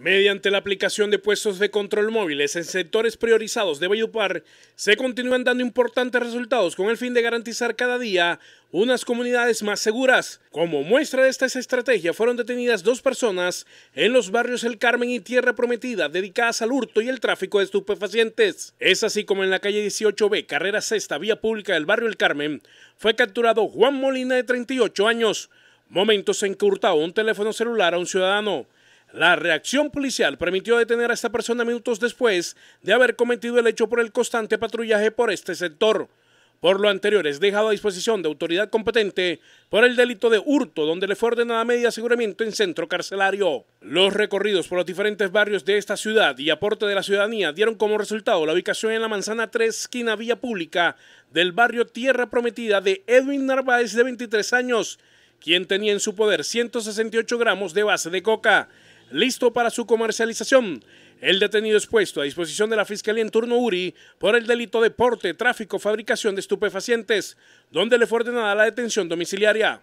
Mediante la aplicación de puestos de control móviles en sectores priorizados de Bayupar, se continúan dando importantes resultados con el fin de garantizar cada día unas comunidades más seguras. Como muestra de esta estrategia, fueron detenidas dos personas en los barrios El Carmen y Tierra Prometida, dedicadas al hurto y el tráfico de estupefacientes. Es así como en la calle 18B, carrera sexta, vía pública del barrio El Carmen, fue capturado Juan Molina de 38 años, momentos en que hurtaba un teléfono celular a un ciudadano. La reacción policial permitió detener a esta persona minutos después de haber cometido el hecho por el constante patrullaje por este sector. Por lo anterior, es dejado a disposición de autoridad competente por el delito de hurto, donde le fue ordenada media aseguramiento en centro carcelario. Los recorridos por los diferentes barrios de esta ciudad y aporte de la ciudadanía dieron como resultado la ubicación en la manzana 3, esquina Vía Pública, del barrio Tierra Prometida de Edwin Narváez, de 23 años, quien tenía en su poder 168 gramos de base de coca listo para su comercialización. El detenido es puesto a disposición de la Fiscalía en turno URI por el delito de porte, tráfico, fabricación de estupefacientes, donde le fue ordenada la detención domiciliaria.